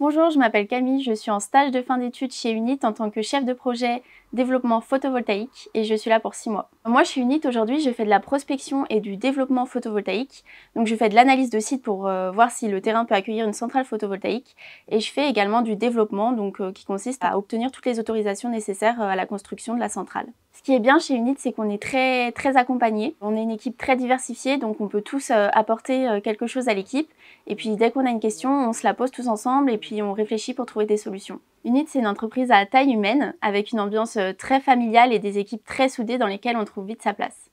Bonjour, je m'appelle Camille, je suis en stage de fin d'études chez UNIT en tant que chef de projet développement photovoltaïque et je suis là pour six mois. Moi, chez UNIT aujourd'hui, je fais de la prospection et du développement photovoltaïque. Donc, je fais de l'analyse de site pour euh, voir si le terrain peut accueillir une centrale photovoltaïque. Et je fais également du développement, euh, qui consiste à obtenir toutes les autorisations nécessaires euh, à la construction de la centrale. Ce qui est bien chez UNIT, c'est qu'on est très, très accompagné. On est une équipe très diversifiée, donc on peut tous apporter quelque chose à l'équipe. Et puis, dès qu'on a une question, on se la pose tous ensemble et puis on réfléchit pour trouver des solutions. Unite, c'est une entreprise à taille humaine, avec une ambiance euh, très familiale et des équipes très soudées dans lesquelles on trouve vite sa place.